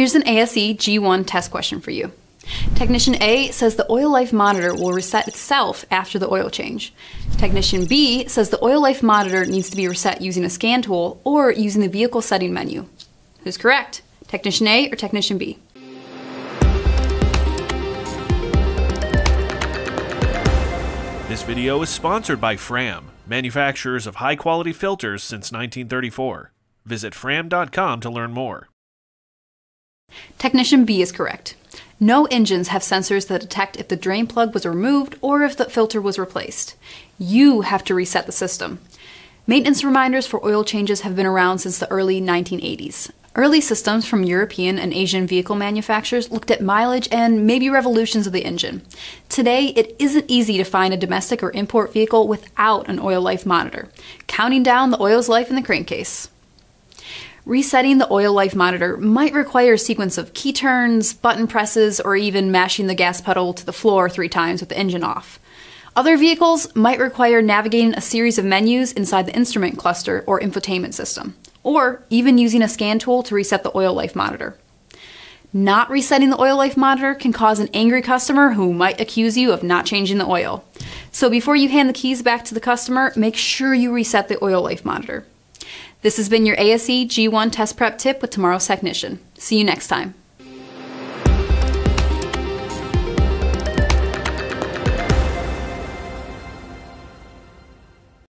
Here's an ASE G1 test question for you. Technician A says the oil life monitor will reset itself after the oil change. Technician B says the oil life monitor needs to be reset using a scan tool or using the vehicle setting menu. Who's correct? Technician A or Technician B? This video is sponsored by Fram, manufacturers of high-quality filters since 1934. Visit fram.com to learn more. Technician B is correct. No engines have sensors that detect if the drain plug was removed or if the filter was replaced. You have to reset the system. Maintenance reminders for oil changes have been around since the early 1980s. Early systems from European and Asian vehicle manufacturers looked at mileage and maybe revolutions of the engine. Today, it isn't easy to find a domestic or import vehicle without an oil life monitor, counting down the oil's life in the crankcase. Resetting the oil life monitor might require a sequence of key turns, button presses, or even mashing the gas pedal to the floor three times with the engine off. Other vehicles might require navigating a series of menus inside the instrument cluster or infotainment system, or even using a scan tool to reset the oil life monitor. Not resetting the oil life monitor can cause an angry customer who might accuse you of not changing the oil. So before you hand the keys back to the customer, make sure you reset the oil life monitor. This has been your ASE G1 test prep tip with tomorrow's technician. See you next time.